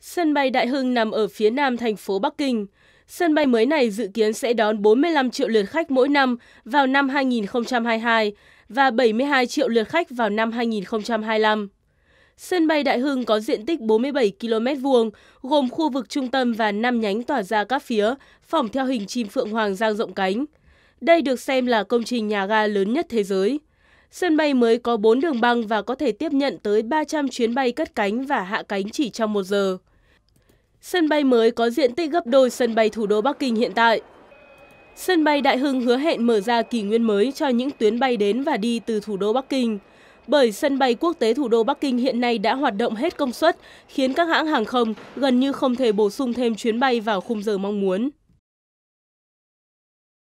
Sân bay Đại Hưng nằm ở phía nam thành phố Bắc Kinh. Sân bay mới này dự kiến sẽ đón 45 triệu lượt khách mỗi năm vào năm 2022 và 72 triệu lượt khách vào năm 2025. Sân bay Đại Hưng có diện tích 47 km vuông, gồm khu vực trung tâm và 5 nhánh tỏa ra các phía, phỏng theo hình chim phượng hoàng giang rộng cánh. Đây được xem là công trình nhà ga lớn nhất thế giới. Sân bay mới có 4 đường băng và có thể tiếp nhận tới 300 chuyến bay cất cánh và hạ cánh chỉ trong một giờ. Sân bay mới có diện tích gấp đôi sân bay thủ đô Bắc Kinh hiện tại. Sân bay Đại Hưng hứa hẹn mở ra kỷ nguyên mới cho những tuyến bay đến và đi từ thủ đô Bắc Kinh. Bởi sân bay quốc tế thủ đô Bắc Kinh hiện nay đã hoạt động hết công suất, khiến các hãng hàng không gần như không thể bổ sung thêm chuyến bay vào khung giờ mong muốn.